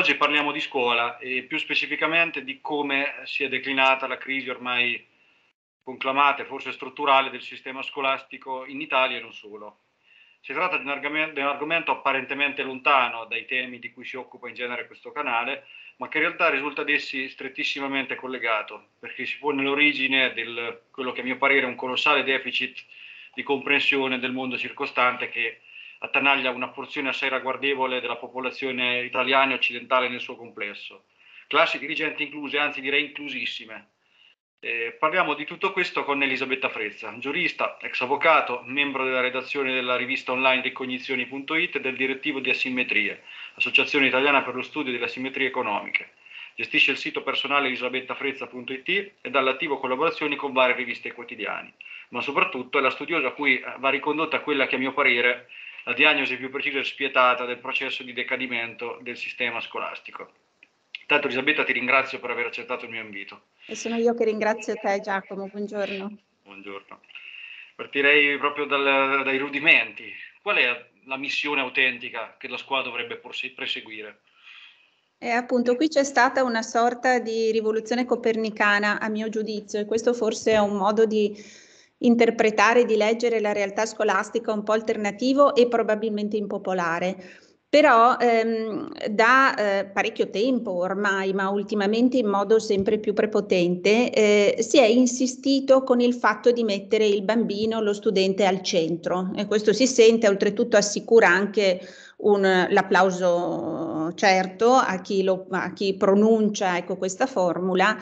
Oggi parliamo di scuola e più specificamente di come si è declinata la crisi ormai conclamata e forse strutturale del sistema scolastico in Italia e non solo. Si tratta di un, argomento, di un argomento apparentemente lontano dai temi di cui si occupa in genere questo canale, ma che in realtà risulta ad essi strettissimamente collegato, perché si pone l'origine di quello che a mio parere è un colossale deficit di comprensione del mondo circostante che attanaglia una porzione assai ragguardevole della popolazione italiana e occidentale nel suo complesso, classi dirigenti incluse, anzi direi inclusissime. Eh, parliamo di tutto questo con Elisabetta Frezza, giurista, ex avvocato, membro della redazione della rivista online Ricognizioni.it e del direttivo di Asimmetrie, Associazione Italiana per lo Studio delle Asimmetrie Economiche. Gestisce il sito personale elisabettafrezza.it e dà l'attivo collaborazioni con varie riviste e quotidiani, ma soprattutto è la studiosa a cui va ricondotta quella che a mio parere la diagnosi più precisa e spietata del processo di decadimento del sistema scolastico. Tanto Elisabetta ti ringrazio per aver accettato il mio invito. E sono io che ringrazio te Giacomo, buongiorno. Buongiorno. Partirei proprio dal, dai rudimenti. Qual è la missione autentica che la scuola dovrebbe proseguire? E appunto qui c'è stata una sorta di rivoluzione copernicana a mio giudizio e questo forse è un modo di interpretare e di leggere la realtà scolastica un po' alternativo e probabilmente impopolare. Però ehm, da eh, parecchio tempo ormai, ma ultimamente in modo sempre più prepotente, eh, si è insistito con il fatto di mettere il bambino, lo studente al centro. E questo si sente, oltretutto assicura anche un, l'applauso certo a chi, lo, a chi pronuncia ecco, questa formula.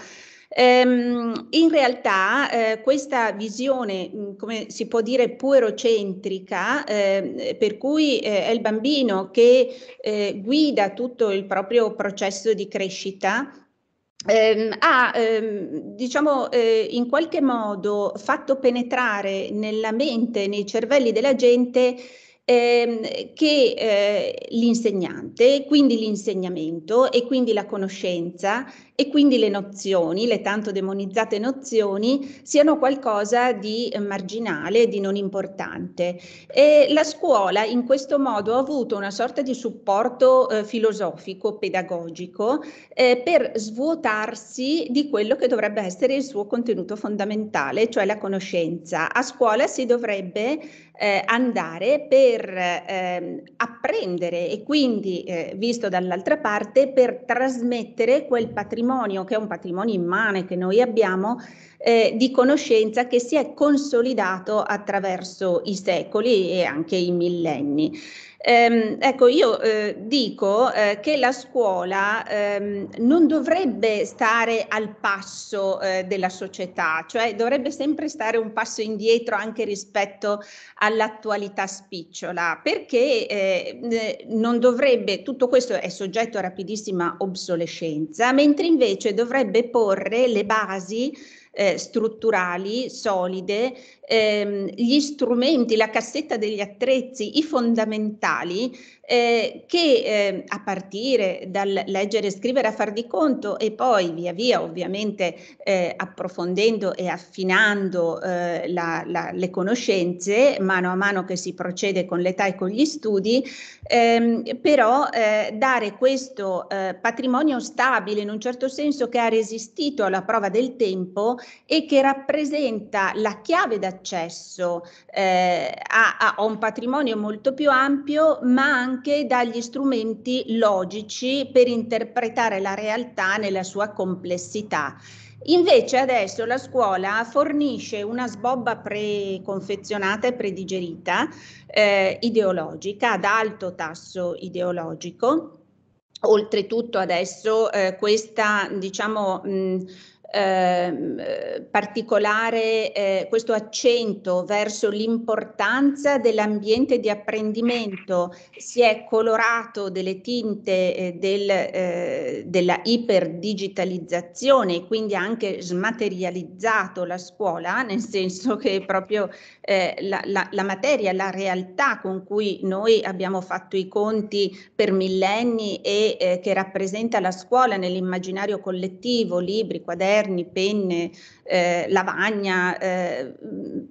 Ehm, in realtà eh, questa visione, mm, come si può dire, puerocentrica, eh, per cui eh, è il bambino che eh, guida tutto il proprio processo di crescita, Ehm, ha ehm, diciamo eh, in qualche modo fatto penetrare nella mente, nei cervelli della gente ehm, che eh, l'insegnante, quindi l'insegnamento e quindi la conoscenza e quindi le nozioni, le tanto demonizzate nozioni, siano qualcosa di eh, marginale, di non importante. E la scuola in questo modo ha avuto una sorta di supporto eh, filosofico, pedagogico, eh, per svuotarsi di quello che dovrebbe essere il suo contenuto fondamentale, cioè la conoscenza. A scuola si dovrebbe eh, andare per ehm, apprendere e quindi, eh, visto dall'altra parte, per trasmettere quel patrimonio, che è un patrimonio immane che noi abbiamo, eh, di conoscenza che si è consolidato attraverso i secoli e anche i millenni. Ehm, ecco, io eh, dico eh, che la scuola ehm, non dovrebbe stare al passo eh, della società, cioè dovrebbe sempre stare un passo indietro anche rispetto all'attualità spicciola, perché eh, eh, non dovrebbe, tutto questo è soggetto a rapidissima obsolescenza, mentre invece dovrebbe porre le basi eh, strutturali, solide, ehm, gli strumenti, la cassetta degli attrezzi, i fondamentali eh, che eh, a partire dal leggere, scrivere a far di conto e poi via via ovviamente eh, approfondendo e affinando eh, la, la, le conoscenze mano a mano che si procede con l'età e con gli studi, ehm, però eh, dare questo eh, patrimonio stabile in un certo senso che ha resistito alla prova del tempo e che rappresenta la chiave da accesso eh, a, a, un patrimonio molto più ampio, ma anche dagli strumenti logici per interpretare la realtà nella sua complessità. Invece adesso la scuola fornisce una sbobba preconfezionata e predigerita eh, ideologica, ad alto tasso ideologico. Oltretutto adesso eh, questa, diciamo, mh, Ehm, particolare eh, questo accento verso l'importanza dell'ambiente di apprendimento si è colorato delle tinte eh, del, eh, della iperdigitalizzazione e quindi ha anche smaterializzato la scuola, nel senso che proprio eh, la, la, la, materia, la realtà con cui noi abbiamo fatto i conti per millenni e eh, che rappresenta la scuola nell'immaginario collettivo, libri, quaderni, penne, eh, lavagna, eh,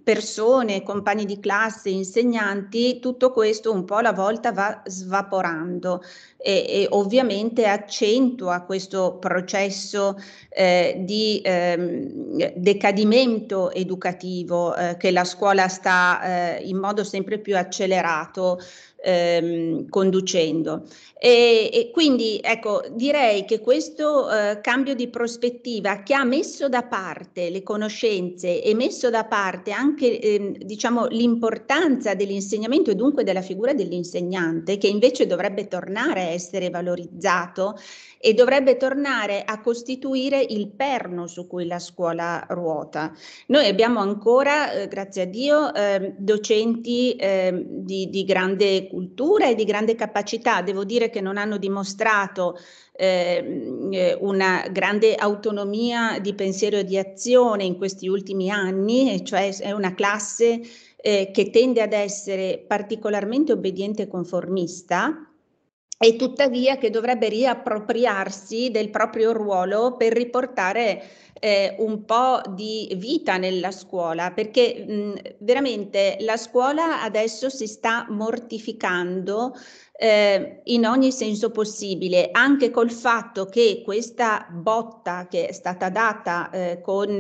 persone, compagni di classe, insegnanti, tutto questo un po' alla volta va svaporando e, e ovviamente accentua questo processo eh, di ehm, decadimento educativo eh, che la scuola sta eh, in modo sempre più accelerato ehm, conducendo. E, e, quindi ecco, direi che questo eh, cambio di prospettiva che ha messo da parte le conoscenze e messo da parte anche ehm, diciamo, l'importanza dell'insegnamento e dunque della figura dell'insegnante, che invece dovrebbe tornare a essere valorizzato e dovrebbe tornare a costituire il perno su cui la scuola ruota. Noi abbiamo ancora, eh, grazie a Dio, eh, docenti ehm, di, di grande cultura e di grande capacità. Devo dire che non hanno dimostrato ehm, eh, una grande autonomia di pensiero e di azione in questi ultimi anni, cioè è una classe eh, che tende ad essere particolarmente obbediente e conformista e tuttavia che dovrebbe riappropriarsi del proprio ruolo per riportare eh, un po' di vita nella scuola, perché mh, veramente la scuola adesso si sta mortificando eh, in ogni senso possibile, anche col fatto che questa botta che è stata data eh, con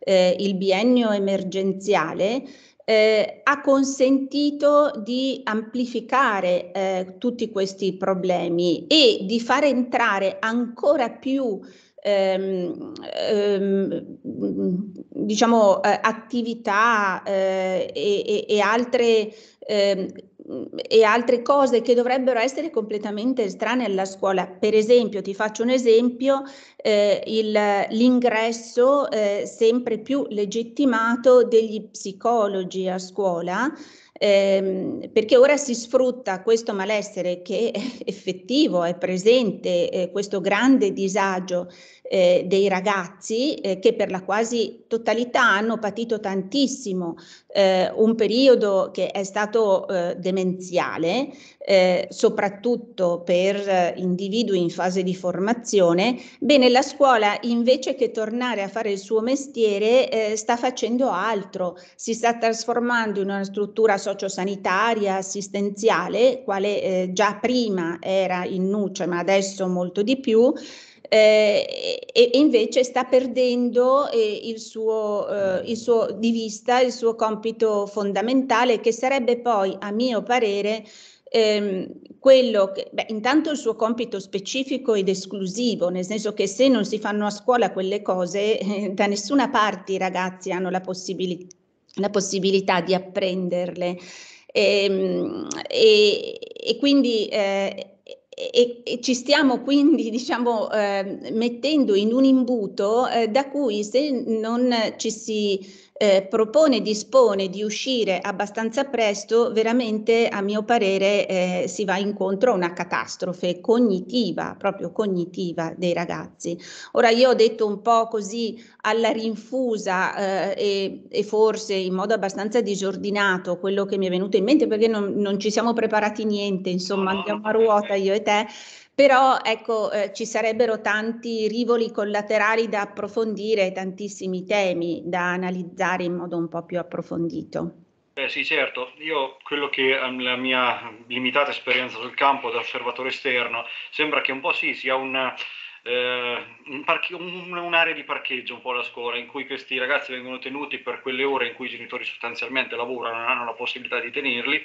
eh, il biennio emergenziale eh, ha consentito di amplificare eh, tutti questi problemi e di far entrare ancora più ehm, ehm, diciamo, eh, attività eh, e, e, e, altre ehm, e altre cose che dovrebbero essere completamente estranee alla scuola. Per esempio, ti faccio un esempio, eh, il, l'ingresso eh, sempre più legittimato degli psicologi a scuola. Eh, perché ora si sfrutta questo malessere che è effettivo, è presente, eh, questo grande disagio eh, dei ragazzi eh, che per la quasi totalità hanno patito tantissimo eh, un periodo che è stato eh, demenziale, eh, soprattutto per eh, individui in fase di formazione, bene, la scuola invece che tornare a fare il suo mestiere sta facendo altro, si sta trasformando in una struttura sociosanitaria, assistenziale, quale già prima era in nuce ma adesso molto di più, eh, e, e, invece sta perdendo eh, il, suo, eh, il suo di vista, il suo compito fondamentale che sarebbe poi, a mio parere, ehm, quello che, beh, intanto il suo compito specifico ed esclusivo, nel senso che se non si fanno a scuola quelle cose, eh, da nessuna parte i ragazzi hanno la, possibili- la possibilità di apprenderle. E, ehm, e, e quindi eh, e, e, ci stiamo quindi diciamo, eh, mettendo in un imbuto eh, da cui se non ci si eh, propone e dispone di uscire abbastanza presto, veramente a mio parere eh, si va incontro a una catastrofe cognitiva, proprio cognitiva dei ragazzi. Ora io ho detto un po' così alla rinfusa eh, e, e, forse in modo abbastanza disordinato quello che mi è venuto in mente perché non, non ci siamo preparati niente, insomma andiamo a ruota io e te, però ecco, eh, ci sarebbero tanti rivoli collaterali da approfondire, tantissimi temi da analizzare in modo un po' più approfondito. Eh sì, certo. Io quello che la mia limitata esperienza sul campo da osservatore esterno sembra che un po' sì, sia una, eh, un parche- un, un'area di parcheggio un po' la scuola in cui questi ragazzi vengono tenuti per quelle ore in cui i genitori sostanzialmente lavorano, non hanno la possibilità di tenerli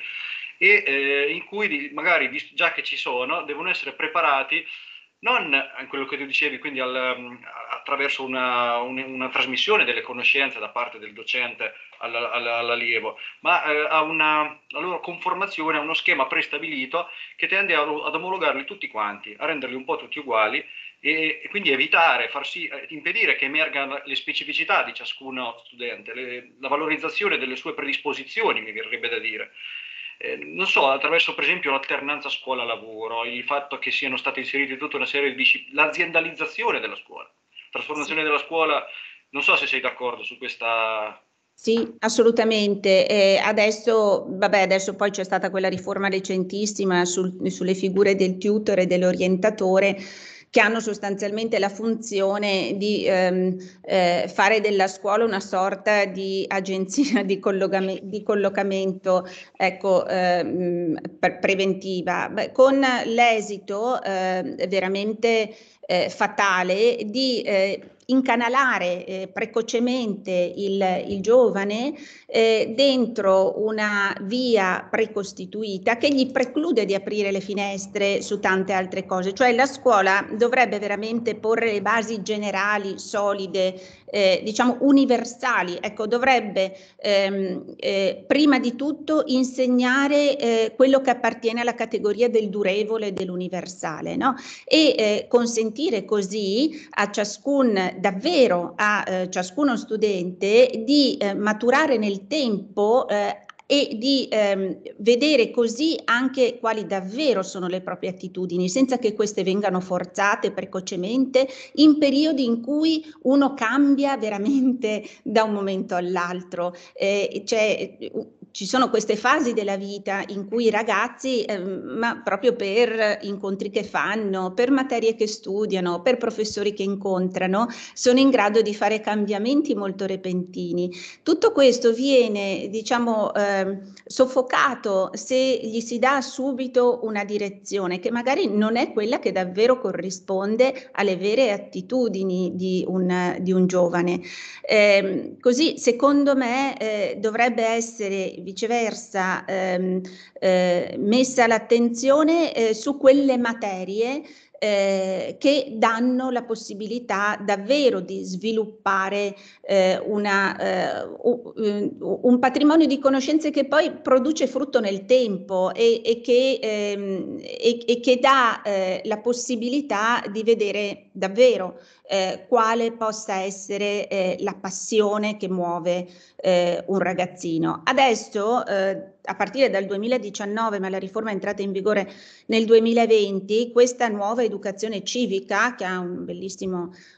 e eh, in cui magari, già che ci sono, devono essere preparati non a quello che tu dicevi, quindi al, mm, attraverso una, una, una, trasmissione delle conoscenze da parte del docente all'allievo, ma eh, a una a loro conformazione, a uno schema prestabilito che tende a, ad omologarli tutti quanti, a renderli un po' tutti uguali e, e quindi evitare, farsi, eh, impedire che emergano le specificità di ciascuno studente, le, la valorizzazione delle sue predisposizioni, mi verrebbe da dire. Eh, non so, attraverso per esempio l'alternanza scuola-lavoro, il fatto che siano state inserite tutta una serie di discipline, l'aziendalizzazione della scuola, trasformazione sì. della scuola, non so se sei d'accordo su questa sì, assolutamente. Eh, adesso, vabbè, adesso poi c'è stata quella riforma recentissima sul, sulle figure del tutor e dell'orientatore che hanno sostanzialmente la funzione di ehm, eh, fare della scuola una sorta di agenzia di, collocam- di collocamento ecco, ehm, pre- preventiva, Beh, con l'esito eh, veramente eh, fatale di eh, incanalare eh, precocemente il, il giovane eh, dentro una via precostituita che gli preclude di aprire le finestre su tante altre cose, cioè la scuola dovrebbe veramente porre le basi generali, solide, eh, diciamo universali, ecco, dovrebbe ehm, eh, prima di tutto insegnare eh, quello che appartiene alla categoria del durevole e dell'universale no? e eh, consentire così a ciascun, davvero a eh, ciascuno studente di maturare nel tempo eh, e di ehm, vedere così anche quali davvero sono le proprie attitudini, senza che queste vengano forzate precocemente in periodi in cui uno cambia veramente da un momento all'altro. Eh, cioè, ci sono queste fasi della vita in cui i ragazzi, eh, ma proprio per incontri che fanno, per materie che studiano, per professori che incontrano, sono in grado di fare cambiamenti molto repentini. Tutto questo viene, diciamo, eh, soffocato se gli si dà subito una direzione che magari non è quella che davvero corrisponde alle vere attitudini di un, di un giovane. Eh, così, secondo me, eh, dovrebbe essere viceversa ehm, eh, messa l'attenzione eh, su quelle materie eh, che danno la possibilità davvero di sviluppare eh, una, eh, eh un patrimonio di conoscenze che poi produce frutto nel tempo e, e, che, ehm, e, e che, dà eh, la possibilità di vedere davvero eh, quale possa essere eh, la passione che muove eh, un ragazzino. Adesso, eh, a partire dal 2019, ma la riforma è entrata in vigore nel 2020, questa nuova educazione civica, che ha un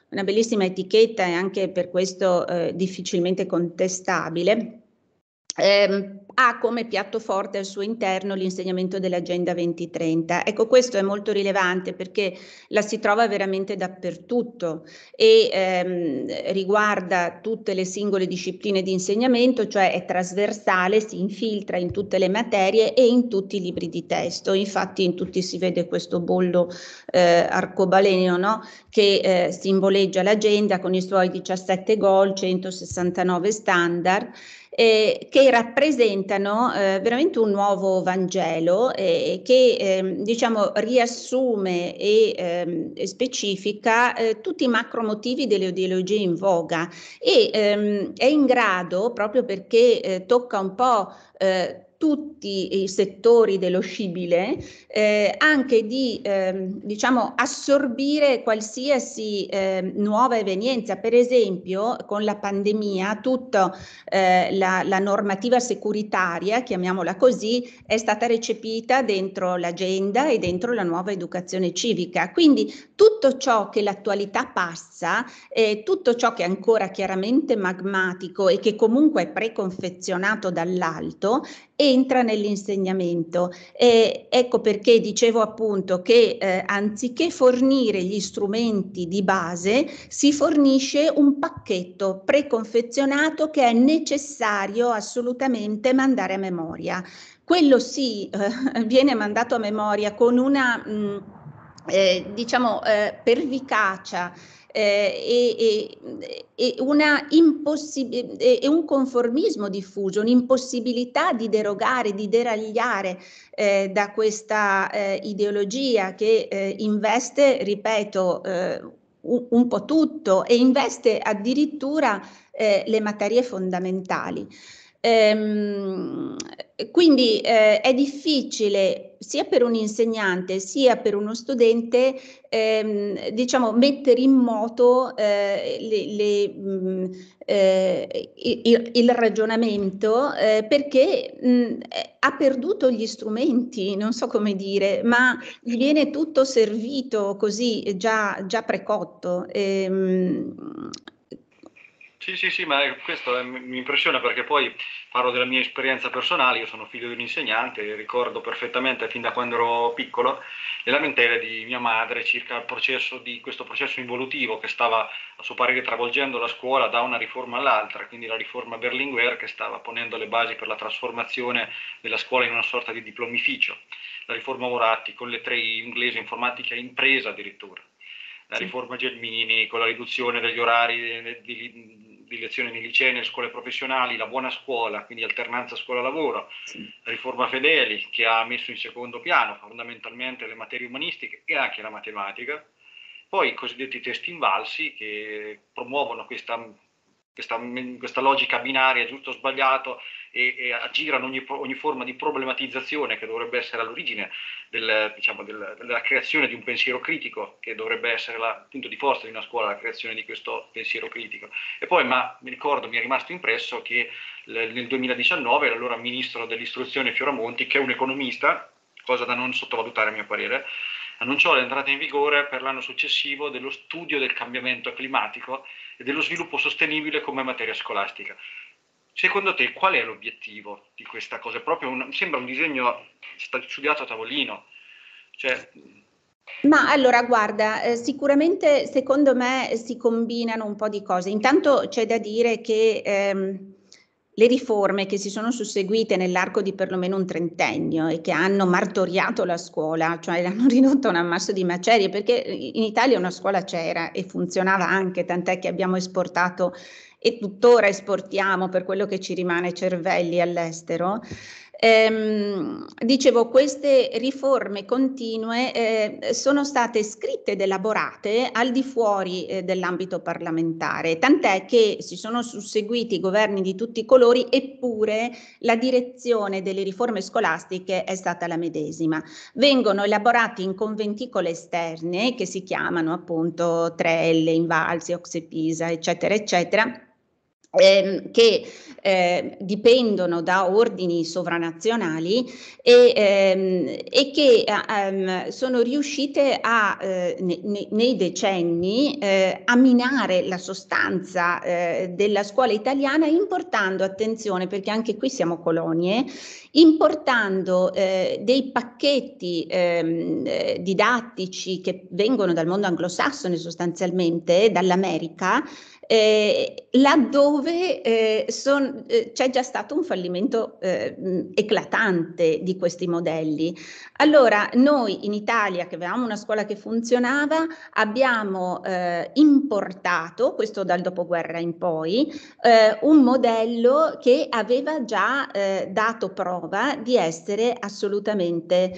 una bellissima etichetta e anche per questo eh, difficilmente contestabile, eh, ha come piatto forte al suo interno l'insegnamento dell'Agenda 2030. Ecco, questo è molto rilevante perché la si trova veramente dappertutto e ehm, riguarda tutte le singole discipline di insegnamento, cioè è trasversale, si infiltra in tutte le materie e in tutti i libri di testo. Infatti in tutti si vede questo bollo eh, arcobaleno no? che eh, simboleggia l'agenda con i suoi 17 gol, 169 standard eh, che rappresentano eh, veramente un nuovo Vangelo eh, che ehm, diciamo, riassume e ehm, specifica eh, tutti i macro motivi delle ideologie in voga e ehm, è in grado, proprio perché eh, tocca un po' eh, tutti i settori dello scibile, eh, anche di eh, diciamo, assorbire qualsiasi eh, nuova evenienza. Per esempio, con la pandemia, tutta eh, la, la, normativa securitaria, chiamiamola così, è stata recepita dentro l'agenda e dentro la nuova educazione civica. Quindi tutto ciò che l'attualità passa, tutto ciò che è ancora chiaramente magmatico e che comunque è preconfezionato dall'alto, entra nell'insegnamento. E ecco perché dicevo appunto che eh, anziché fornire gli strumenti di base, si fornisce un pacchetto preconfezionato che è necessario assolutamente mandare a memoria. Quello sì, eh, viene mandato a memoria con una... Mh, mm, eh, diciamo eh, pervicacia eh, e, e, impossib- e, un conformismo diffuso, un'impossibilità di derogare, di deragliare eh, da questa eh, ideologia che eh, investe, ripeto, eh, un, un po' tutto e investe addirittura eh, le materie fondamentali. Ehm, quindi eh, è difficile sia per un insegnante sia per uno studente ehm, diciamo, mettere in moto eh, le, le, mh, mm, eh, il, il, ragionamento eh, perché mh, mm, ha perduto gli strumenti, non so come dire, ma gli viene tutto servito così già, già precotto. Ehm, sì, sì, sì, ma questo è, mi impressiona perché poi parlo della mia esperienza personale, io sono figlio di un insegnante, ricordo perfettamente fin da quando ero piccolo le lamentele di mia madre circa il processo di, questo processo involutivo che stava a suo parere travolgendo la scuola da una riforma all'altra, quindi la riforma Berlinguer che stava ponendo le basi per la trasformazione della scuola in una sorta di diplomificio, la riforma Moratti con le tre inglese informatica impresa addirittura. La riforma Gelmini con la riduzione degli orari eh, di, di lezione nei licei, nelle scuole professionali, la buona scuola, quindi alternanza scuola-lavoro, sì. riforma Fedeli che ha messo in secondo piano fondamentalmente le materie umanistiche e anche la matematica, poi i cosiddetti test invalsi che promuovono questa questa, questa logica binaria, giusto o sbagliato, e, e aggirano ogni, ogni, forma di problematizzazione che dovrebbe essere all'origine del, diciamo, del, della creazione di un pensiero critico, che dovrebbe essere il punto di forza di una scuola, la creazione di questo pensiero critico. E poi, ma mi ricordo, mi è rimasto impresso che nel 2019 l'allora ministro dell'istruzione Fioramonti, che è un economista, cosa da non sottovalutare a mio parere, annunciò l'entrata in vigore per l'anno successivo dello studio del cambiamento climatico e dello sviluppo sostenibile come materia scolastica. Secondo te qual è l'obiettivo di questa cosa? Un, sembra un disegno studiato a tavolino. Cioè, ma allora, guarda, eh, sicuramente secondo me si combinano un po' di cose. Intanto c'è da dire che ehm, le riforme che si sono susseguite nell'arco di perlomeno un trentennio e che hanno martoriato la scuola, cioè l'hanno ridotta a un ammasso di macerie, perché in Italia una scuola c'era e funzionava anche, tant'è che abbiamo esportato e tuttora esportiamo per quello che ci rimane cervelli all'estero. Ehm, dicevo, queste riforme continue eh, sono state scritte ed elaborate al di fuori eh, dell'ambito parlamentare, tant'è che si sono susseguiti governi di tutti i colori, eppure la direzione delle riforme scolastiche è stata la medesima. Vengono elaborati in conventicole esterne, che si chiamano appunto Trelle, Invalsi, Oxe Pisa, eccetera, eccetera ehm, che eh, dipendono da ordini sovranazionali e, ehm, e che ehm, sono riuscite a, eh, ne, nei decenni eh, a minare la sostanza eh, della scuola italiana importando, attenzione perché anche qui siamo colonie, importando eh, dei pacchetti ehm, eh, didattici che vengono dal mondo anglosassone sostanzialmente, dall'America, eh, laddove eh, son, eh, c'è già stato un fallimento eh, eclatante di questi modelli. Allora, noi in Italia, che avevamo una scuola che funzionava, abbiamo eh, importato, questo dal dopoguerra in poi, eh, un modello che aveva già dato prova di essere assolutamente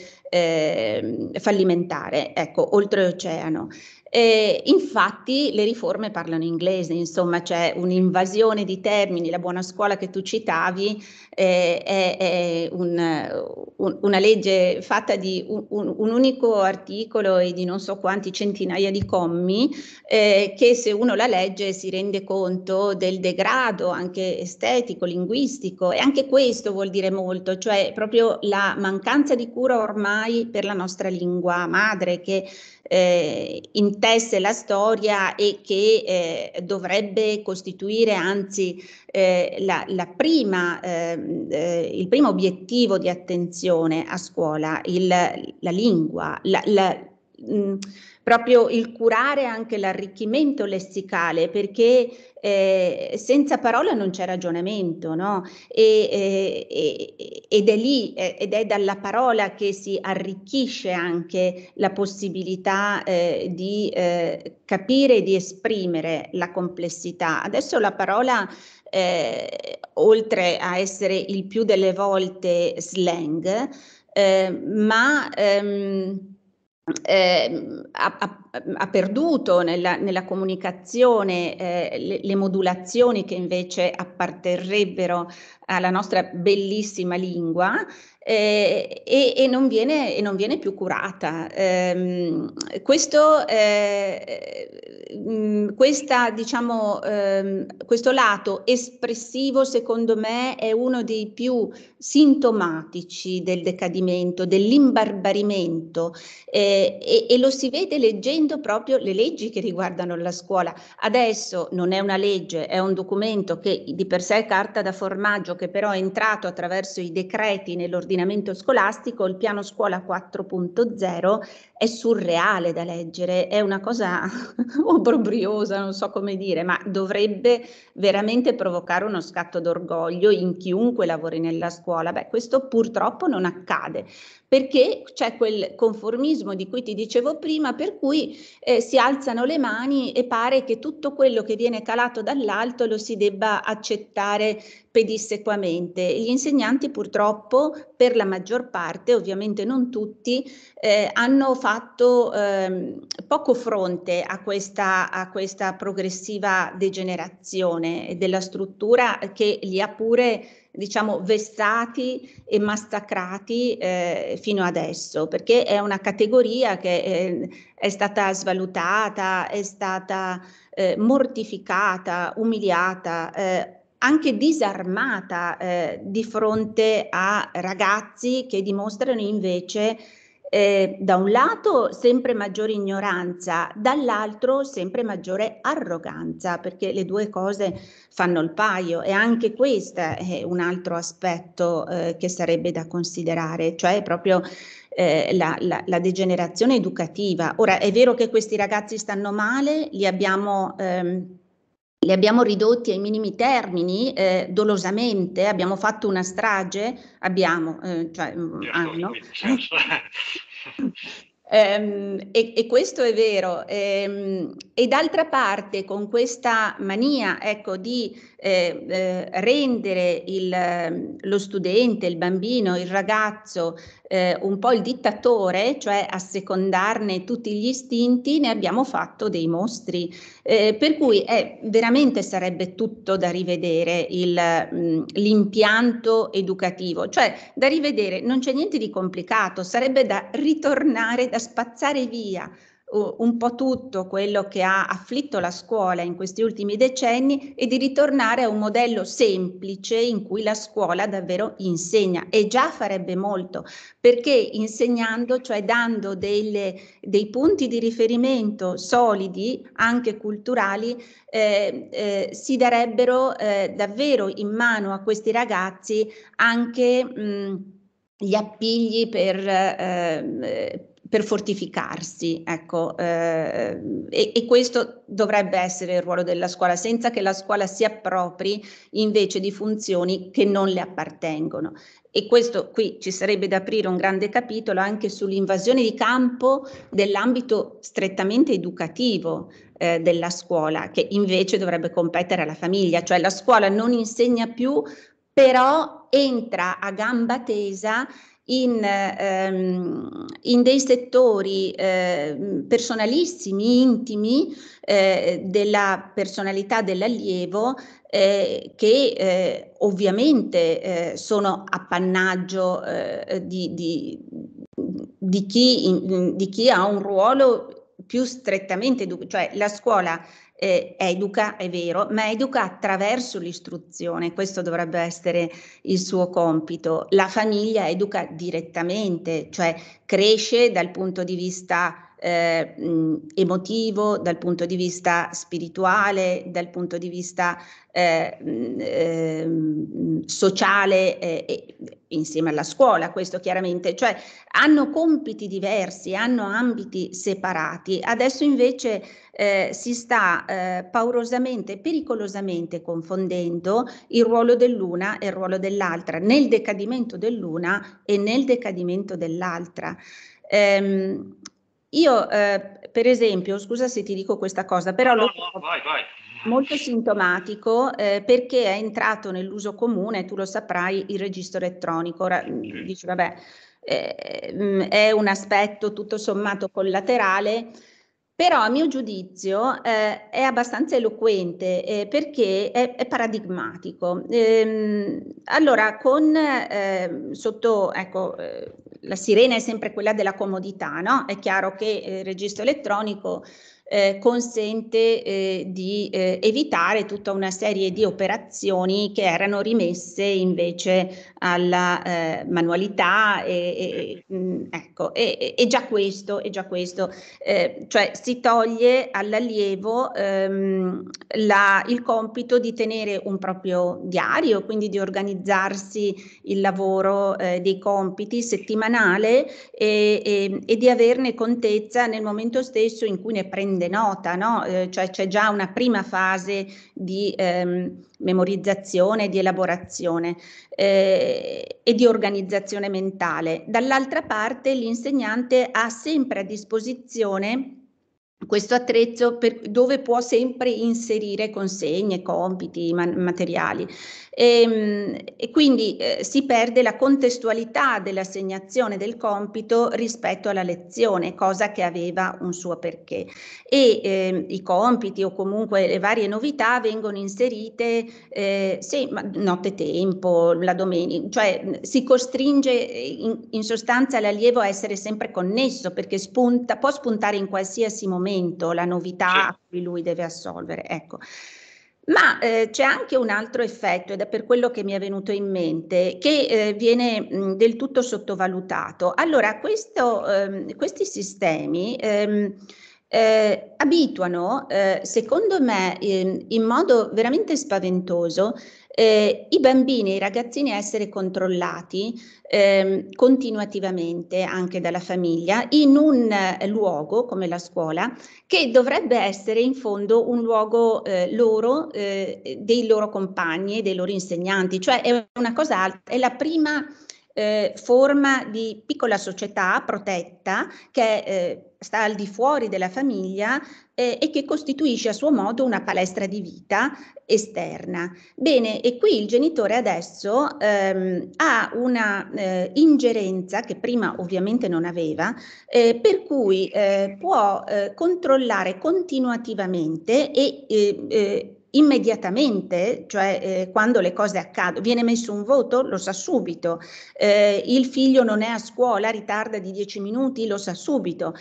fallimentare, ecco, oltreoceano. Eh, infatti le riforme parlano inglese, insomma c'è un'invasione di termini, la buona scuola che tu citavi eh, è, è un, un, una legge fatta di un, un, unico articolo e di non so quanti centinaia di commi, eh, che se uno la legge si rende conto del degrado anche estetico, linguistico e anche questo vuol dire molto, cioè proprio la mancanza di cura ormai per la nostra lingua madre che eh, intesse la storia e che eh, dovrebbe costituire anzi eh, la, la, prima eh, eh, il primo obiettivo di attenzione a scuola, il, la lingua, la, la, mh, mm, proprio il curare anche l'arricchimento lessicale, perché eh, senza parola non c'è ragionamento, no? E, eh, ed è lì, eh, ed è dalla parola che si arricchisce anche la possibilità eh, di eh, capire e di esprimere la complessità. Adesso la parola eh, oltre a essere il più delle volte slang, eh, ma ehm, eh, ha, ha, ha, perduto nella, nella comunicazione eh, le, le, modulazioni che invece apparterrebbero alla nostra bellissima lingua eh, e, e, non viene, e, non viene, più curata. Eh, questo, eh, questa, diciamo, ehm, questo lato espressivo, secondo me, è uno dei più sintomatici del decadimento, dell'imbarbarimento eh, e, e lo si vede leggendo proprio le leggi che riguardano la scuola. Adesso non è una legge, è un documento che di per sé è carta da formaggio, che però è entrato attraverso i decreti nell'ordinamento ordinamento scolastico, il piano scuola 4.0 è surreale da leggere, è una cosa obbrobriosa, non so come dire, ma dovrebbe veramente provocare uno scatto d'orgoglio in chiunque lavori nella scuola. Beh, questo purtroppo non accade perché c'è quel conformismo di cui ti dicevo prima, per cui eh, si alzano le mani e pare che tutto quello che viene calato dall'alto lo si debba accettare pedissequamente. Gli insegnanti purtroppo, per la maggior parte, ovviamente non tutti, eh, hanno fatto fatto ehm, poco fronte a questa, a questa progressiva degenerazione della struttura che li ha pure diciamo, vessati e massacrati eh, fino adesso, perché è una categoria che eh, è stata svalutata, è stata eh, mortificata, umiliata, eh, anche disarmata eh, di fronte a ragazzi che dimostrano invece eh, da un lato sempre maggiore ignoranza, dall'altro sempre maggiore arroganza, perché le due cose fanno il paio e anche questo è un altro aspetto eh, che sarebbe da considerare, cioè proprio eh, la, la, la, degenerazione educativa. Ora è vero che questi ragazzi stanno male, li abbiamo... Ehm, li abbiamo ridotti ai minimi termini eh, dolosamente, abbiamo fatto una strage, abbiamo, eh, cioè, mm, hanno. Ah, certo. ehm, e, e, questo è vero. E, ehm, e, d'altra parte, con questa mania ecco, di eh, eh rendere il, ehm, lo studente, il bambino, il ragazzo eh, un po' il dittatore, cioè assecondarne tutti gli istinti, ne abbiamo fatto dei mostri. Eh, per cui eh, veramente sarebbe tutto da rivedere il, mh, l'impianto educativo, cioè da rivedere, non c'è niente di complicato, sarebbe da ritornare, da spazzare via un po' tutto quello che ha afflitto la scuola in questi ultimi decenni e di ritornare a un modello semplice in cui la scuola davvero insegna e già farebbe molto perché insegnando, cioè dando delle, dei punti di riferimento solidi, anche culturali, eh, eh, si darebbero eh, davvero in mano a questi ragazzi anche... Mh, gli appigli per, eh, eh per fortificarsi, ecco, eh, e, e, questo dovrebbe essere il ruolo della scuola, senza che la scuola si appropri invece di funzioni che non le appartengono. E questo qui ci sarebbe da aprire un grande capitolo anche sull'invasione di campo dell'ambito strettamente educativo eh, della scuola, che invece dovrebbe competere alla famiglia, cioè la scuola non insegna più, però entra a gamba tesa in, ehm, in dei settori eh, personalissimi, intimi eh, della personalità dell'allievo eh, che eh, ovviamente eh, sono appannaggio eh, di, di, di, chi, in, di chi ha un ruolo più strettamente, cioè la scuola eh, educa, è vero, ma educa attraverso l'istruzione, questo dovrebbe essere il suo compito. La famiglia educa direttamente, cioè cresce dal punto di vista eh, emotivo, dal punto di vista spirituale, dal punto di vista eh, ehm, eh, sociale e, insieme alla scuola, questo chiaramente, cioè hanno compiti diversi, hanno ambiti separati. Adesso invece eh, si sta eh, paurosamente, pericolosamente confondendo il ruolo dell'una e il ruolo dell'altra, nel decadimento dell'una e nel decadimento dell'altra. Ehm, io, eh, per esempio, scusa se ti dico questa cosa, però no, lo no, vai, vai. molto sintomatico eh, perché è entrato nell'uso comune, tu lo saprai, il registro elettronico. Ora mm. dici, vabbè, eh, mm, è un aspetto tutto sommato collaterale però a mio giudizio eh, è abbastanza eloquente eh, perché è, è paradigmatico. Ehm, allora, con eh, sotto, ecco, eh, la sirena è sempre quella della comodità, no? È chiaro che eh, il registro elettronico eh, consente eh, di eh, evitare tutta una serie di operazioni che erano rimesse invece alla eh, manualità e, e mh, mm, ecco, e, e, già questo, e già questo eh, cioè si toglie all'allievo ehm, la, il compito di tenere un proprio diario, quindi di organizzarsi il lavoro eh, dei compiti settimanale e, e di averne contezza nel momento stesso in cui ne prende denota, no? eh, cioè c'è già una prima fase di ehm, memorizzazione, di elaborazione eh, e di organizzazione mentale. Dall'altra parte l'insegnante ha sempre a disposizione questo attrezzo per, dove può sempre inserire consegne, compiti, man, materiali. E, ehm, e quindi eh, si perde la contestualità dell'assegnazione del compito rispetto alla lezione, cosa che aveva un suo perché. E eh, i compiti o comunque le varie novità vengono inserite eh, sì, ma nottetempo, la domenica, cioè si costringe eh, in, in sostanza l'allievo a essere sempre connesso perché spunta, può spuntare in qualsiasi momento l'argomento, la novità sì. a cui lui deve assolvere. Ecco. Ma eh, c'è anche un altro effetto, ed è per quello che mi è venuto in mente, che eh, viene mh, del tutto sottovalutato. Allora, questo, ehm, questi sistemi ehm, eh, abituano, eh, secondo me, in, in, modo veramente spaventoso, eh, i bambini e i ragazzini a essere controllati ehm, continuativamente anche dalla famiglia in un eh, luogo come la scuola che dovrebbe essere in fondo un luogo eh, loro, eh, dei loro compagni e dei loro insegnanti, cioè è una cosa alta, è la prima eh, forma di piccola società protetta che eh, sta al di fuori della famiglia eh, e che costituisce a suo modo una palestra di vita esterna. Bene, e qui il genitore adesso ehm, ha una eh, ingerenza che prima ovviamente non aveva, eh, per cui eh, può eh, controllare continuativamente e eh, immediatamente, cioè eh, quando le cose accadono, viene messo un voto, lo sa subito, eh, il figlio non è a scuola, ritarda di 10 minuti, lo sa subito.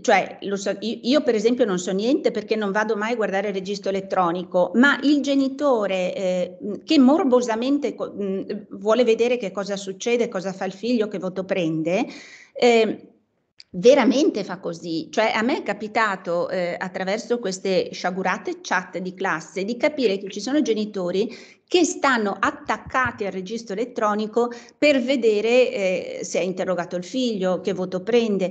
Cioè, so, io per esempio non so niente perché non vado mai a guardare il registro elettronico, ma il genitore eh, che morbosamente mh, vuole vedere che cosa succede, cosa fa il figlio, che voto prende, eh, veramente fa così. Cioè, a me è capitato eh, attraverso queste sciagurate chat di classe di capire che ci sono genitori che stanno attaccati al registro elettronico per vedere eh, se è interrogato il figlio, che voto prende.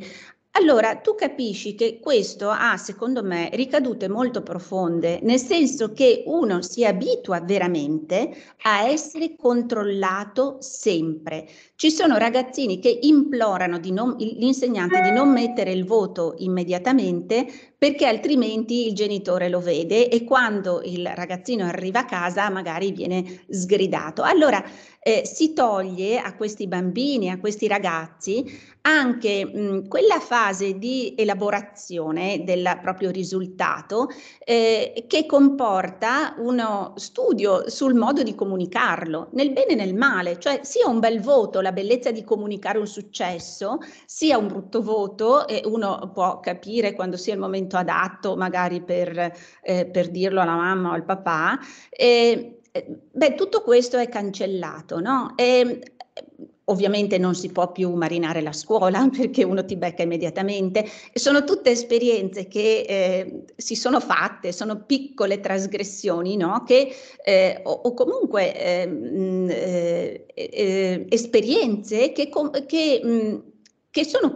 Allora, tu capisci che questo ha, secondo me, ricadute molto profonde, nel senso che uno si abitua veramente a essere controllato sempre. Ci sono ragazzini che implorano di non, l'insegnante di non mettere il voto immediatamente perché altrimenti il genitore lo vede e quando il ragazzino arriva a casa magari viene sgridato. Allora eh, si toglie a questi bambini, a questi ragazzi, anche mh, mm, quella fase di elaborazione del proprio risultato eh, che comporta uno studio sul modo di comunicarlo, nel bene e nel male, cioè sia un bel voto, la bellezza di comunicare un successo, sia un brutto voto, e uno può capire quando sia il momento momento adatto magari per, eh, per dirlo alla mamma o al papà. E, eh, beh, tutto questo è cancellato, no? E, eh, Ovviamente non si può più marinare la scuola perché uno ti becca immediatamente. Sono tutte esperienze che eh, si sono fatte, sono piccole trasgressioni no? che, eh, o, o, comunque ehm, eh, eh, esperienze che, che, mh, che sono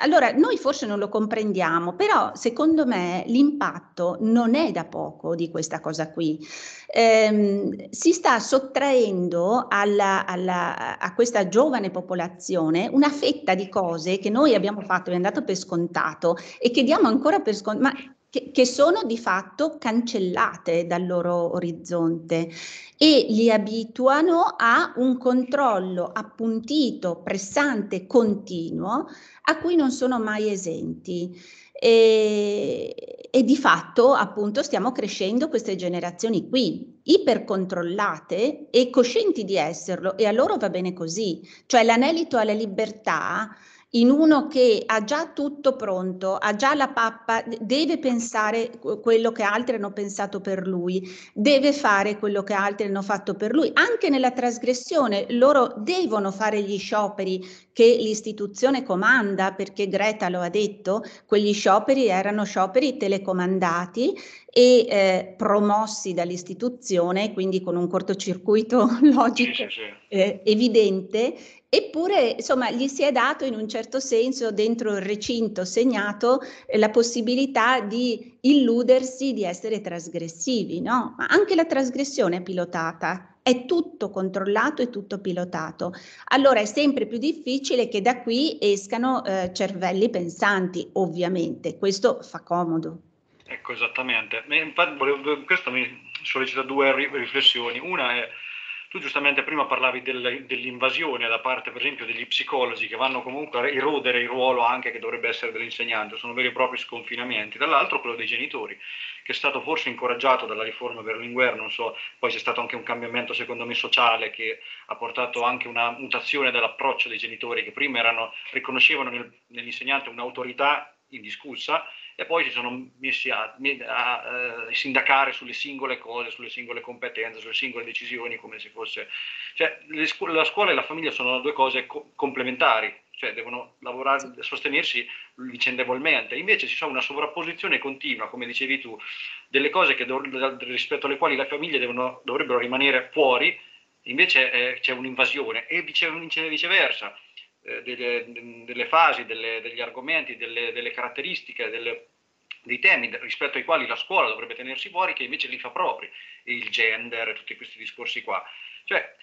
allora, noi forse non lo comprendiamo, però secondo me l'impatto non è da poco di questa cosa qui. Ehm, si sta sottraendo alla, alla, a questa giovane popolazione una fetta di cose che noi abbiamo fatto, abbiamo dato per scontato e che diamo ancora per scontato. Ma che, che sono di fatto cancellate dal loro orizzonte e li abituano a un controllo appuntito, pressante, continuo, a cui non sono mai esenti. E, e, di fatto appunto stiamo crescendo queste generazioni qui, ipercontrollate e coscienti di esserlo e a loro va bene così, cioè l'anelito alla libertà in uno che ha già tutto pronto, ha già la pappa, deve pensare quello che altri hanno pensato per lui, deve fare quello che altri hanno fatto per lui, anche nella trasgressione loro devono fare gli scioperi che l'istituzione comanda, perché Greta lo ha detto, quegli scioperi erano scioperi telecomandati e eh, promossi dall'istituzione, quindi con un cortocircuito logico eh, evidente Eppure, insomma, gli si è dato in un certo senso, dentro il recinto segnato, eh, la possibilità di illudersi di essere trasgressivi, no? Ma anche la trasgressione è pilotata, è tutto controllato e tutto pilotato. Allora è sempre più difficile che da qui escano eh, cervelli pensanti, ovviamente, questo fa comodo. Ecco, esattamente. Eh, infatti, questo mi sollecita due riflessioni. Una è tu giustamente prima parlavi del, dell'invasione da parte, per esempio, degli psicologi che vanno comunque a erodere il ruolo anche che dovrebbe essere dell'insegnante, sono veri e propri sconfinamenti. Dall'altro quello dei genitori, che è stato forse incoraggiato dalla riforma Berlinguer, non so, poi c'è stato anche un cambiamento secondo me sociale che ha portato anche una mutazione dell'approccio dei genitori che prima erano, riconoscevano nel, nell'insegnante un'autorità indiscussa e poi si sono messi a, a, a, eh, sindacare sulle singole cose, sulle singole competenze, sulle singole decisioni, come se fosse... Cioè, scu- la scuola e la famiglia sono due cose co- complementari, cioè devono lavorare, sostenersi vicendevolmente. Invece ci sono una sovrapposizione continua, come dicevi tu, delle cose dov- rispetto alle quali le famiglie devono, dovrebbero rimanere fuori, invece eh, c'è un'invasione e vice- viceversa eh, delle, delle, fasi, delle, degli argomenti, delle, delle caratteristiche, delle dei temi rispetto ai quali la scuola dovrebbe tenersi fuori, che invece li fa propri, il gender, tutti questi discorsi qua. Cioè,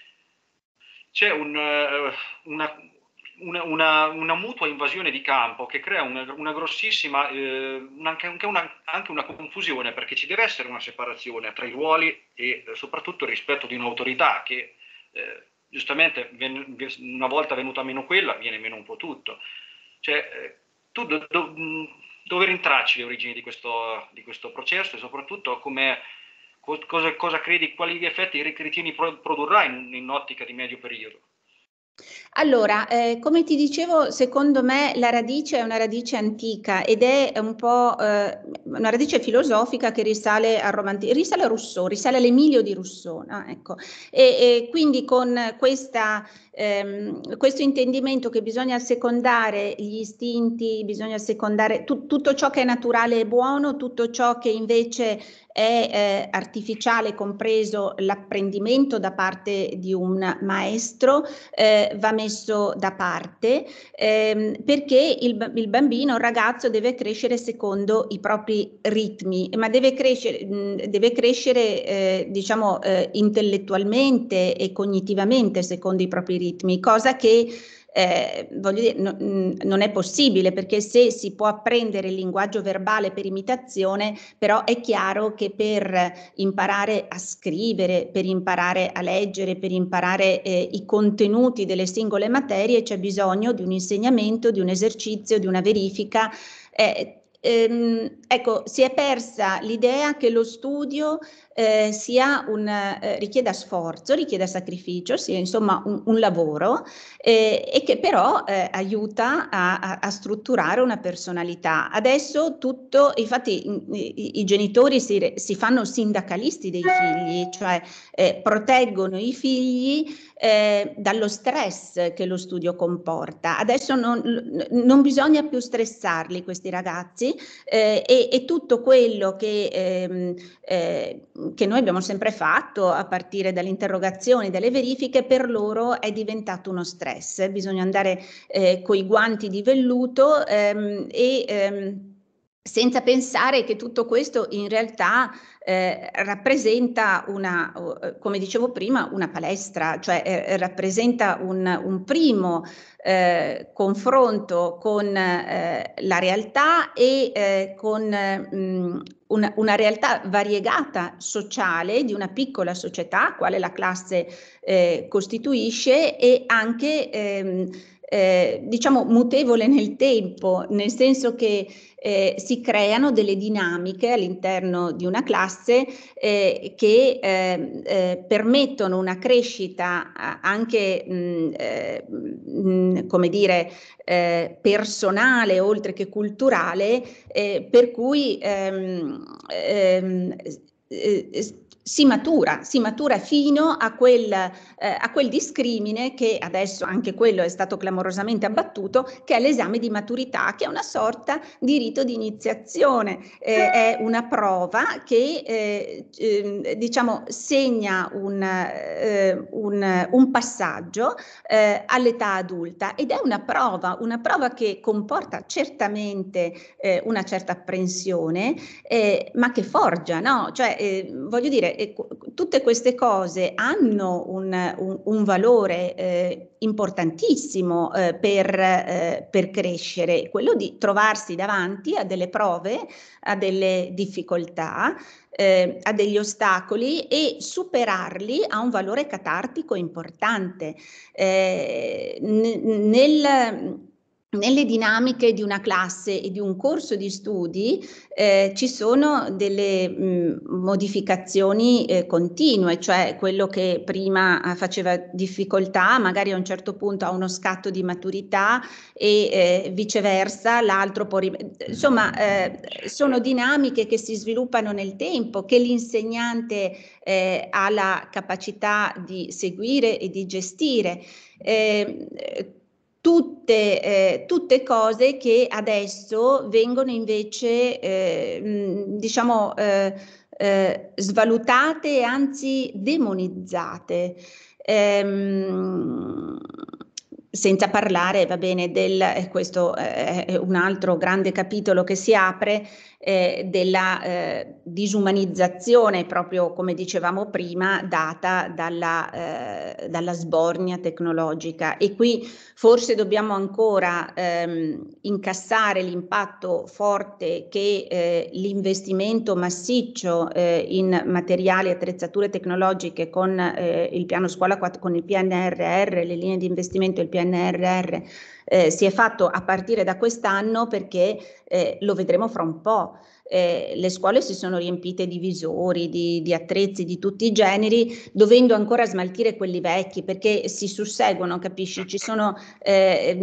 c'è un, eh, una, una, una, una, mutua invasione di campo che crea una, grossissima, eh, anche, anche, una, confusione, perché ci deve essere una separazione tra i ruoli e eh, soprattutto il rispetto di un'autorità che... Eh, giustamente una volta venuta meno quella, viene meno un po' tutto. Cioè, eh, tu do, do, dove rintracci le origini di questo, di questo processo e soprattutto come, cosa, cosa credi, quali effetti ritieni produrrà in, in un'ottica di medio periodo? Allora, eh, come ti dicevo, secondo me la radice è una radice antica ed è un po' eh, una radice filosofica che risale al romanticismo, risale a Rousseau, risale all'Emilio di Rousseau. No? Ecco. E, e, quindi con questa, ehm, questo intendimento che bisogna secondare gli istinti, bisogna secondare tu, tutto ciò che è naturale e buono, tutto ciò che invece è eh, artificiale, compreso l'apprendimento da parte di un maestro, eh, va messo da parte ehm, perché il, il, bambino, il ragazzo deve crescere secondo i propri ritmi, ma deve crescere, mh, deve crescere eh, diciamo, eh, intellettualmente e cognitivamente secondo i propri ritmi, cosa che eh, voglio dire, no, non è possibile perché se si può apprendere il linguaggio verbale per imitazione, però è chiaro che per imparare a scrivere, per imparare a leggere, per imparare eh, i contenuti delle singole materie c'è bisogno di un insegnamento, di un esercizio, di una verifica. Eh, ehm, ecco, si è persa l'idea che lo studio eh, sia un, eh, richieda sforzo, richieda sacrificio, sia insomma un, un lavoro eh, e che però eh, aiuta a, a, a, strutturare una personalità. Adesso tutto, infatti i, i, genitori si, si, fanno sindacalisti dei figli, cioè eh, proteggono i figli eh, dallo stress che lo studio comporta. Adesso non, non bisogna più stressarli questi ragazzi e, e, tutto quello che ehm, che noi abbiamo sempre fatto a partire dalle interrogazioni, dalle verifiche, per loro è diventato uno stress. Bisogna andare eh, con guanti di velluto ehm, e ehm, senza pensare che tutto questo in realtà eh, rappresenta una, eh, come dicevo prima, una palestra, cioè eh, eh, rappresenta un, un primo eh, confronto con la realtà e con mh, mm, una, una, realtà variegata sociale di una piccola società, quale la classe costituisce, e anche ehm, eh, diciamo mutevole nel tempo, nel senso che eh, si creano delle dinamiche all'interno di una classe eh, che ehm, eh, permettono una crescita eh, anche, mh, eh, mh, come dire, personale oltre che culturale, per cui ehm, ehm, si matura, si matura fino a quel, eh, a quel, discrimine che adesso anche quello è stato clamorosamente abbattuto, che è l'esame di maturità, che è una sorta di rito di iniziazione, eh, è una prova che eh, ehm, diciamo segna un, eh, un, un passaggio eh, all'età adulta ed è una prova, una prova che comporta certamente eh, una certa apprensione, ma che forgia, no? Cioè, voglio dire, tutte queste cose hanno un, un, un valore eh, importantissimo eh, per, eh, per, crescere, quello di trovarsi davanti a delle prove, a delle difficoltà, eh, a degli ostacoli e superarli ha un valore catartico importante. Eh, n- nel, nelle dinamiche di una classe e di un corso di studi eh, ci sono delle mh, modificazioni eh, continue, cioè quello che prima eh, faceva difficoltà, magari a un certo punto ha uno scatto di maturità e eh, viceversa l'altro può... Rim- insomma, eh, sono dinamiche che si sviluppano nel tempo, che l'insegnante ha la capacità di seguire e di gestire. Eh, Tutte, eh, tutte, cose che adesso vengono invece, eh, diciamo, eh, eh, svalutate e anzi demonizzate. Ehm, senza parlare, va bene, del, eh, questo eh, è un altro grande capitolo che si apre, eh, della eh, disumanizzazione, proprio come dicevamo prima, data dalla, eh, dalla sbornia tecnologica. E qui forse dobbiamo ancora ehm, incassare l'impatto forte che eh, l'investimento massiccio eh, in materiali e attrezzature tecnologiche con eh, il piano scuola con il PNRR, le linee di investimento e il PNRR eh, si è fatto a partire da quest'anno perché eh, lo vedremo fra un po' eh, le scuole si sono riempite di visori, di, di, attrezzi di tutti i generi, dovendo ancora smaltire quelli vecchi perché si susseguono, capisci? Ci sono eh,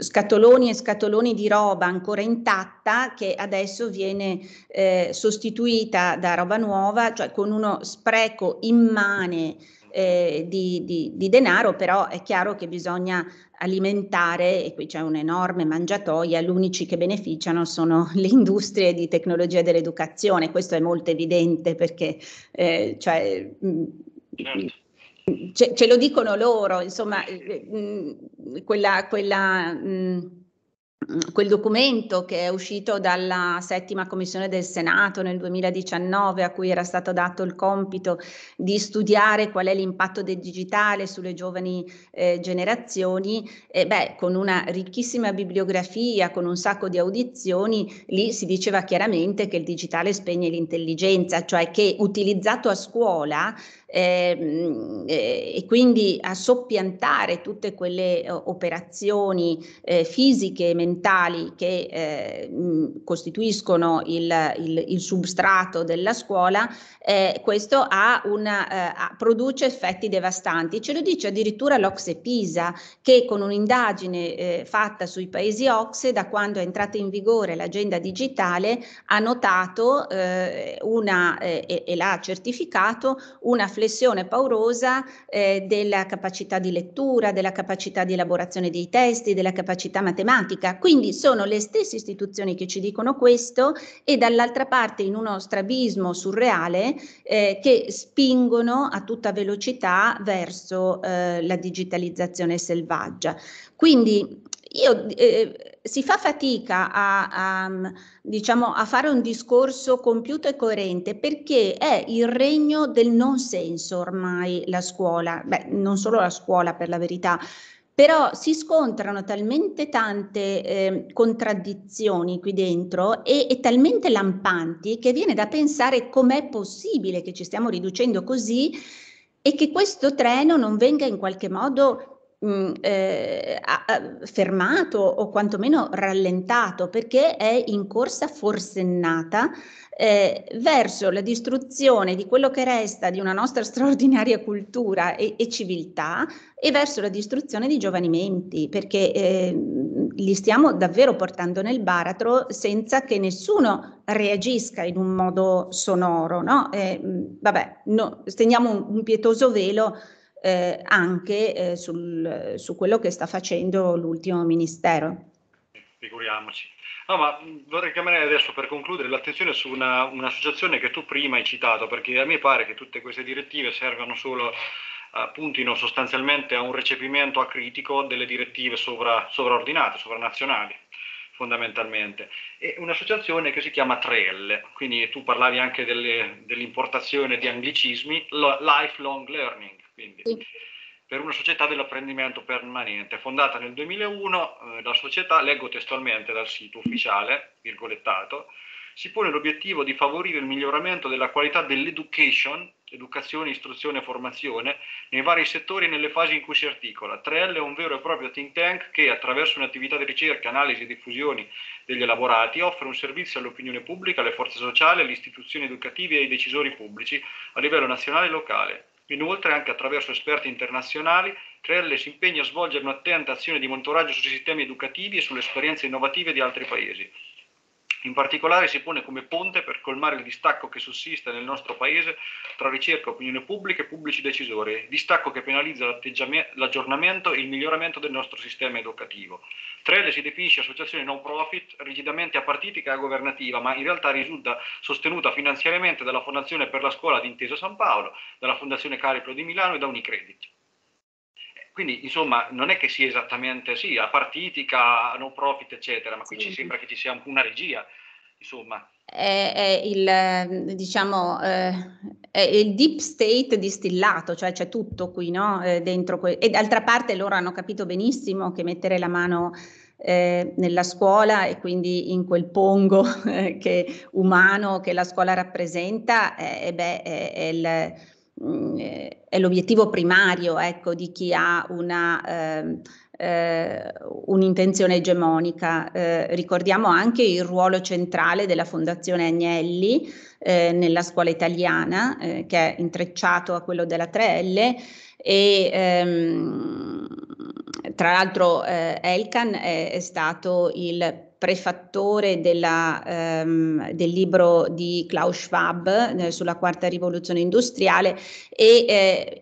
scatoloni e scatoloni di roba ancora intatta che adesso viene eh, sostituita da roba nuova, cioè con uno spreco immane eh, di, di, di denaro, però è chiaro che bisogna alimentare, e qui c'è un'enorme mangiatoia, l'unici che beneficiano sono le industrie di tecnologia dell'educazione, questo è molto evidente perché eh, cioè, mm, certo. ce, ce, lo dicono loro, insomma, eh, mm, quella... quella mh, mm, Mm, quel documento che è uscito dalla settima commissione del Senato nel 2019 a cui era stato dato il compito di studiare qual è l'impatto del digitale sulle giovani eh, generazioni, e beh, con una ricchissima bibliografia, con un sacco di audizioni, lì si diceva chiaramente che il digitale spegne l'intelligenza, cioè che utilizzato a scuola Ehm, eh, e quindi a soppiantare tutte quelle eh, operazioni eh, fisiche e mentali che eh, mh, costituiscono il, il, il, substrato della scuola, eh, questo una, eh, produce effetti devastanti. Ce lo dice addirittura l'Ocse Pisa che con un'indagine fatta sui paesi Ocse da quando è entrata in vigore l'agenda digitale ha notato una, e, e l'ha certificato una flessibilità riflessione paurosa eh, della capacità di lettura, della capacità di elaborazione dei testi, della capacità matematica. Quindi sono le stesse istituzioni che ci dicono questo e dall'altra parte in uno strabismo surreale eh, che spingono a tutta velocità verso eh, la digitalizzazione selvaggia. Quindi io, eh, si fa fatica a, a, mm, diciamo, a, fare un discorso compiuto e coerente perché è il regno del non senso ormai la scuola, beh non solo la scuola per la verità, però si scontrano talmente tante eh, contraddizioni qui dentro e, e, talmente lampanti che viene da pensare com'è possibile che ci stiamo riducendo così e che questo treno non venga in qualche modo mh, eh, a, a, fermato o quantomeno rallentato perché è in corsa forsennata eh, verso la distruzione di quello che resta di una nostra straordinaria cultura e, e civiltà e verso la distruzione di giovani menti, perché eh, li stiamo davvero portando nel baratro senza che nessuno reagisca in un modo sonoro. No? Eh, vabbè, no, stendiamo un, un pietoso velo eh, anche eh, sul, su quello che sta facendo l'ultimo ministero. Figuriamoci. No, ma mm, vorrei chiamare adesso per concludere l'attenzione su una, un'associazione che tu prima hai citato, perché a me pare che tutte queste direttive servano solo eh, puntino sostanzialmente a un recepimento acritico delle direttive sovra, sovraordinate, sovranazionali fondamentalmente. È un'associazione che si chiama Trail, quindi tu parlavi anche delle, dell'importazione di anglicismi, lo, lifelong learning. Quindi, sì. per una società dell'apprendimento permanente, fondata nel 2001, eh, la società, leggo testualmente dal sito ufficiale, virgolettato, si pone l'obiettivo di favorire il miglioramento della qualità dell'education, educazione, istruzione e formazione, nei vari settori e nelle fasi in cui si articola. 3L è un vero e proprio think tank che, attraverso un'attività di ricerca, analisi e diffusione degli elaborati, offre un servizio all'opinione pubblica, alle forze sociali, alle istituzioni educative e ai decisori pubblici a livello nazionale e locale. Inoltre, anche attraverso esperti internazionali, Crelle si impegna a svolgere un'attenta azione di monitoraggio sui sistemi educativi e sulle esperienze innovative di altri paesi, in particolare si pone come ponte per colmare il distacco che sussiste nel nostro Paese tra ricerca, opinione pubblica e pubblici decisori, distacco che penalizza l'aggiornamento e il miglioramento del nostro sistema educativo. Trele si definisce associazione non profit, rigidamente apartitica e governativa, ma in realtà risulta sostenuta finanziariamente dalla Fondazione per la Scuola di Intesa San Paolo, dalla Fondazione Cariplo di Milano e da Unicredit. Quindi insomma non è che sia esattamente sì, a partitica, no profit eccetera, ma qui sì. ci sembra che ci sia una regia, insomma. È, è, il, diciamo, eh, è il deep state distillato, cioè c'è tutto qui, no? Eh, dentro que- e d'altra parte loro hanno capito benissimo che mettere la mano eh, nella scuola e quindi in quel pongo eh, che, umano che la scuola rappresenta, eh, eh beh, è, è il Mm, eh, è l'obiettivo primario ecco, di chi ha una, eh, eh, un'intenzione egemonica. Eh, ricordiamo anche il ruolo centrale della Fondazione Agnelli eh, nella scuola italiana, eh, che è intrecciato a quello della 3L e ehm, tra l'altro Elkan è, è stato il prefattore della, ehm, del libro di Klaus Schwab eh, sulla quarta rivoluzione industriale e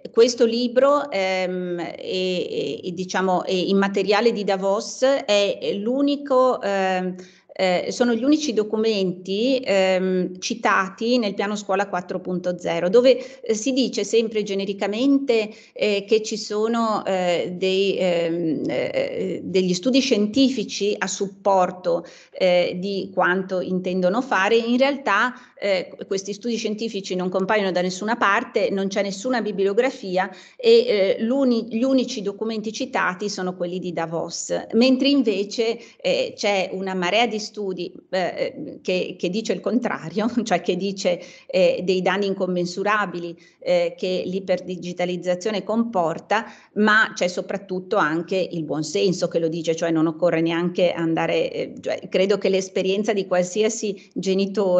eh, questo libro ehm, è, è, diciamo, è in materiale di Davos è l'unico eh, eh, sono gli unici documenti ehm, citati nel piano scuola 4.0, dove eh, si dice sempre genericamente eh, che ci sono eh, dei, ehm, eh, degli studi scientifici a supporto eh, di quanto intendono fare, in realtà eh, questi studi scientifici non compaiono da nessuna parte, non c'è nessuna bibliografia e eh, gli unici documenti citati sono quelli di Davos, mentre invece eh, c'è una marea di studi eh, che, che, dice il contrario, cioè che dice eh, dei danni incommensurabili eh, che l'iperdigitalizzazione comporta, ma c'è soprattutto anche il buonsenso che lo dice, cioè non occorre neanche andare, cioè, credo che l'esperienza di qualsiasi genitore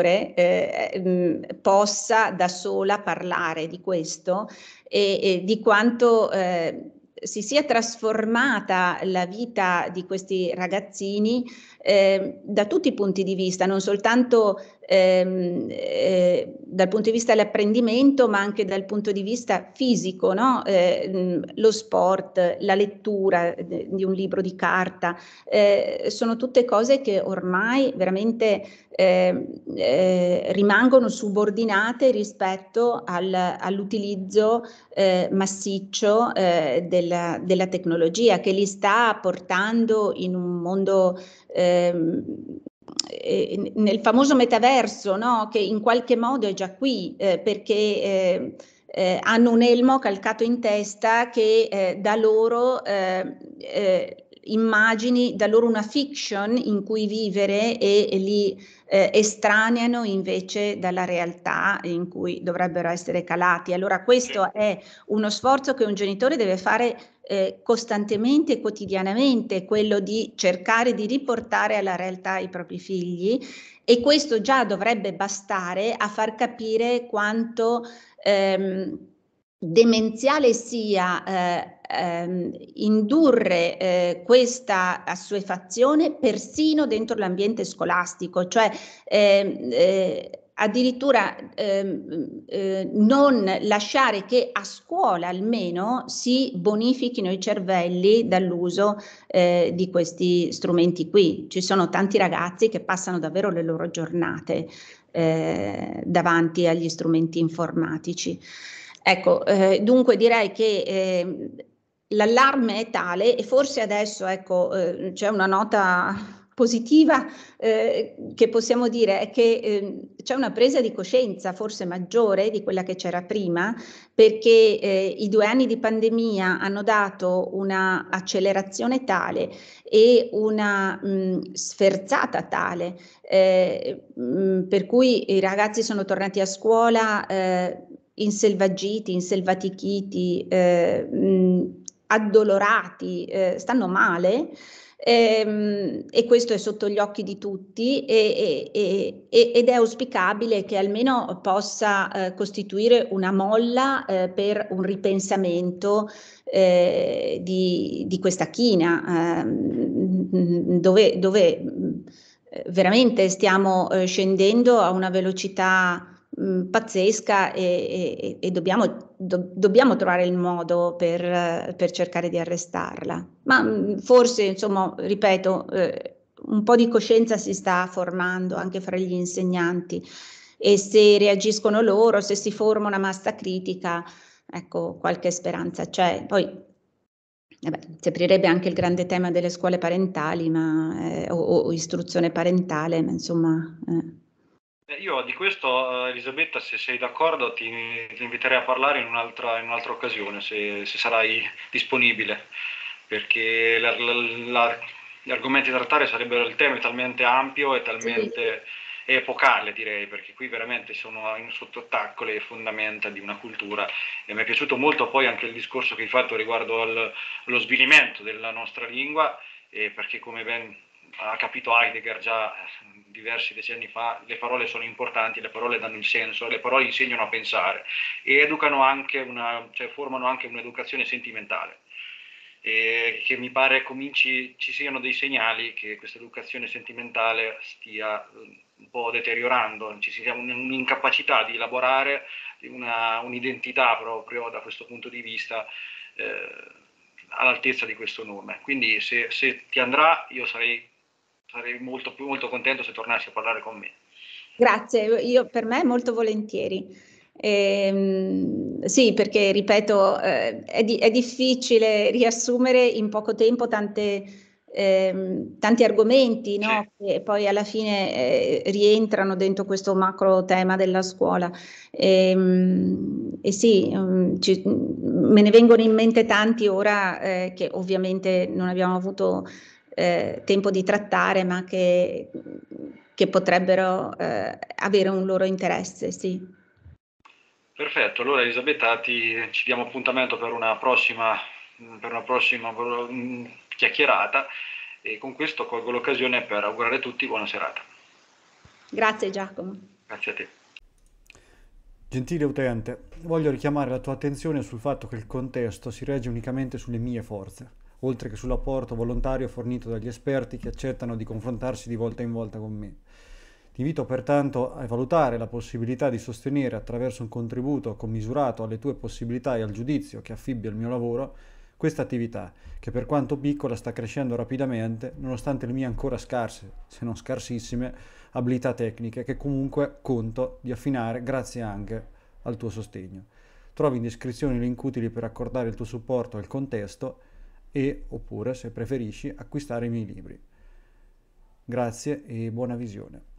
eh, possa da sola parlare di questo e, e di quanto eh, si sia trasformata la vita di questi ragazzini eh, da tutti i punti di vista, non soltanto ehm, eh, dal punto di vista dell'apprendimento, ma anche dal punto di vista fisico, no? eh, lo sport, la lettura eh, di un libro di carta, eh, sono tutte cose che ormai veramente ehm, eh, rimangono subordinate rispetto al, all'utilizzo massiccio della, della tecnologia che li sta portando in un mondo Ehm, nel famoso metaverso, no? che in qualche modo è già qui, eh, perché eh, eh, hanno un elmo calcato in testa che eh, dà loro ehm, eh, immagini, da loro una fiction in cui vivere e, e li eh, estraneano invece dalla realtà in cui dovrebbero essere calati. Allora questo è uno sforzo che un genitore deve fare eh, costantemente e quotidianamente, quello di cercare di riportare alla realtà i propri figli e questo già dovrebbe bastare a far capire quanto... Ehm, demenziale sia eh, ehm, indurre eh, questa assuefazione persino dentro l'ambiente scolastico, cioè ehm, eh, addirittura ehm, eh, non lasciare che a scuola almeno si bonifichino i cervelli dall'uso eh, di questi strumenti qui. Ci sono tanti ragazzi che passano davvero le loro giornate eh, davanti agli strumenti informatici. Ecco, eh, dunque direi che eh, l'allarme è tale e forse adesso ecco, eh, c'è una nota positiva eh, che possiamo dire è che eh, c'è una presa di coscienza forse maggiore di quella che c'era prima, perché eh, i due anni di pandemia hanno dato una accelerazione tale e una mh, mm, sferzata tale, mh, eh, mm, per cui i ragazzi sono tornati a scuola eh, inselvaggiti, inselvatichiti, eh, addolorati, eh, stanno male ehm, e, questo è sotto gli occhi di tutti e, e, ed è auspicabile che almeno possa eh, costituire una molla eh, per un ripensamento eh, di, di, questa china ehm, dove, dove, veramente stiamo eh, scendendo a una velocità mh, mm, pazzesca e, e, e dobbiamo, do, dobbiamo, trovare il modo per, eh, per cercare di arrestarla. Ma mh, mm, forse, insomma, ripeto, eh, un po' di coscienza si sta formando anche fra gli insegnanti e se reagiscono loro, se si forma una massa critica, ecco, qualche speranza c'è. Poi Vabbè, si aprirebbe anche il grande tema delle scuole parentali ma, eh, o, o, istruzione parentale, ma insomma eh, eh, io di questo, eh, Elisabetta, se sei d'accordo, ti, ti inviterei a parlare in un'altra, in un'altra occasione, se, se, sarai disponibile, perché la, la, la, gli argomenti da trattare sarebbero il tema è talmente ampio e talmente sì. epocale, direi, perché qui veramente sono sotto attacco le fondamenta di una cultura. E mi è piaciuto molto poi anche il discorso che hai fatto riguardo allo svilimento della nostra lingua, eh, perché come ben ha capito Heidegger già diversi decenni fa, le parole sono importanti, le parole danno il senso, le parole insegnano a pensare e educano anche una, cioè formano anche un'educazione sentimentale. E che mi pare cominci, ecco, ci siano dei segnali che questa educazione sentimentale stia eh, un po' deteriorando, ci sia un'incapacità di elaborare una, un'identità proprio da questo punto di vista. Eh, all'altezza di questo nome. Quindi se, se, ti andrà io sarei sarei molto, molto contento se tornassi a parlare con me. Grazie, io per me molto volentieri. Eh, sì, perché ripeto, eh, è, di, è, difficile riassumere in poco tempo tante, eh, tanti argomenti no? sì. che poi alla fine eh, rientrano dentro questo macro tema della scuola. Ehm, e sì, mm, ci, mm, me ne vengono in mente tanti ora eh, che ovviamente non abbiamo avuto eh, tempo di trattare, ma che, che potrebbero eh, avere un loro interesse, sì. Perfetto, allora Elisabetta ti, ci diamo appuntamento per una prossima, per una prossima mm, chiacchierata e con questo colgo l'occasione per augurare a tutti buona serata. Grazie Giacomo. Grazie a te. Gentile utente, voglio richiamare la tua attenzione sul fatto che il contesto si regge unicamente sulle mie forze oltre che sull'apporto volontario fornito dagli esperti che accettano di confrontarsi di volta in volta con me. Ti invito pertanto a valutare la possibilità di sostenere attraverso un contributo commisurato alle tue possibilità e al giudizio che affibbia il mio lavoro questa attività, che per quanto piccola sta crescendo rapidamente nonostante le mie ancora scarse, se non scarsissime, abilità tecniche che comunque conto di affinare grazie anche al tuo sostegno. Trovi in descrizione i link utili per accordare il tuo supporto al contesto e oppure se preferisci acquistare i miei libri. Grazie e buona visione.